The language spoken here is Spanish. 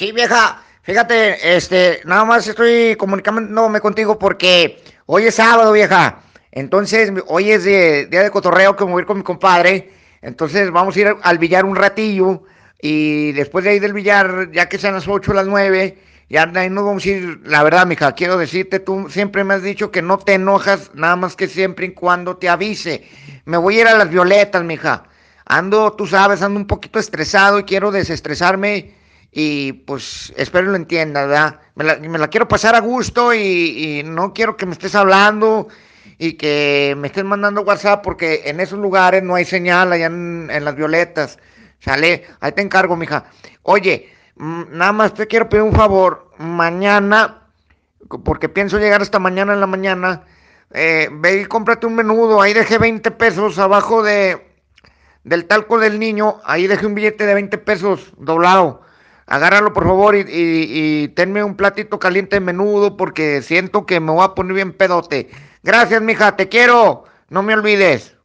Sí, vieja, fíjate, este, nada más estoy comunicándome contigo porque hoy es sábado, vieja. Entonces, hoy es día de cotorreo que voy a ir con mi compadre. Entonces, vamos a ir al billar un ratillo. Y después de ir del billar, ya que sean las 8 o las 9, ya no ahí nos vamos a ir. La verdad, mija, quiero decirte, tú siempre me has dicho que no te enojas, nada más que siempre y cuando te avise. Me voy a ir a las violetas, mija. Ando, tú sabes, ando un poquito estresado y quiero desestresarme y pues espero lo entienda, ¿verdad? Me la, quiero pasar a gusto y, no quiero que me estés hablando y que me estés mandando WhatsApp porque en esos lugares no hay señal allá en, las violetas. Sale, ahí te encargo, mija. Oye, mm, nada más te quiero pedir un favor. Mañana, porque pienso llegar hasta mañana en la mañana, eh, ve y cómprate un menudo. Ahí dejé 20 pesos abajo de, del talco del niño. Ahí dejé un billete de 20 pesos doblado agárralo por favor y, y, tenme un platito caliente de menudo porque siento que me voy a poner bien pedote. Gracias, mija, te quiero. No me olvides.